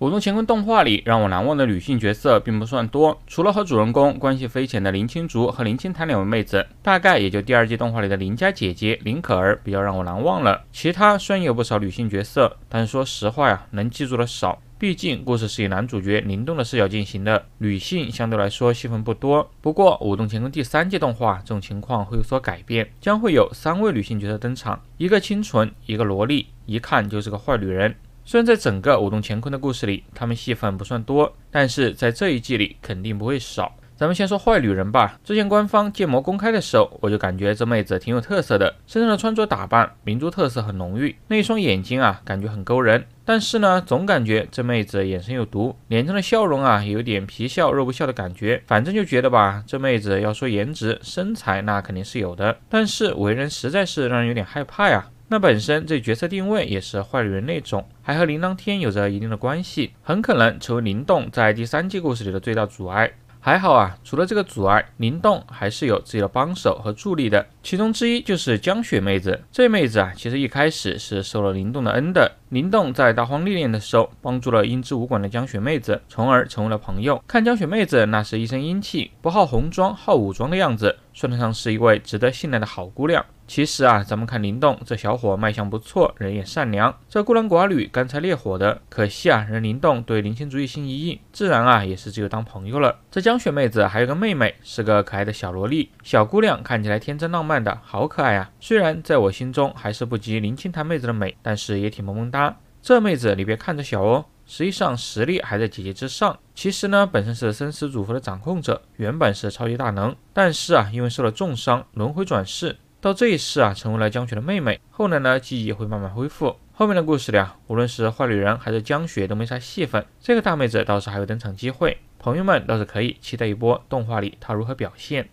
《武动乾坤》动画里让我难忘的女性角色并不算多，除了和主人公关系匪浅的林青竹和林清檀两位妹子，大概也就第二季动画里的林家姐姐林可儿比较让我难忘了。其他虽然有不少女性角色，但是说实话呀，能记住的少，毕竟故事是以男主角林动的视角进行的，女性相对来说戏份不多。不过《武动乾坤》第三季动画这种情况会有所改变，将会有三位女性角色登场，一个清纯，一个萝莉，一看就是个坏女人。虽然在整个《舞动乾坤》的故事里，他们戏份不算多，但是在这一季里肯定不会少。咱们先说坏女人吧。之前官方建模公开的时候，我就感觉这妹子挺有特色的，身上的穿着打扮、民族特色很浓郁。那一双眼睛啊，感觉很勾人。但是呢，总感觉这妹子眼神有毒，脸上的笑容啊，有点皮笑肉不笑的感觉。反正就觉得吧，这妹子要说颜值、身材，那肯定是有的，但是为人实在是让人有点害怕呀。那本身这角色定位也是坏女人那种，还和铃铛天有着一定的关系，很可能成为灵动在第三季故事里的最大阻碍。还好啊，除了这个阻碍，灵动还是有自己的帮手和助力的，其中之一就是江雪妹子。这妹子啊，其实一开始是受了灵动的恩的。灵动在大荒历练的时候，帮助了英之武馆的江雪妹子，从而成为了朋友。看江雪妹子，那是一身英气，不好红装，好武装的样子，算得上是一位值得信赖的好姑娘。其实啊，咱们看林动这小伙卖相不错，人也善良。这孤男寡女干柴烈火的，可惜啊，人林动对林清竹一心一意，自然啊也是只有当朋友了。这江雪妹子还有个妹妹，是个可爱的小萝莉，小姑娘看起来天真浪漫的好可爱啊。虽然在我心中还是不及林清潭妹子的美，但是也挺萌萌哒。这妹子你别看着小哦，实际上实力还在姐姐之上。其实呢，本身是生死组合的掌控者，原本是超级大能，但是啊，因为受了重伤，轮回转世。到这一世啊，成为了江雪的妹妹。后来呢，记忆会慢慢恢复。后面的故事里啊，无论是坏女人还是江雪都没啥戏份，这个大妹子倒是还有登场机会。朋友们倒是可以期待一波动画里她如何表现。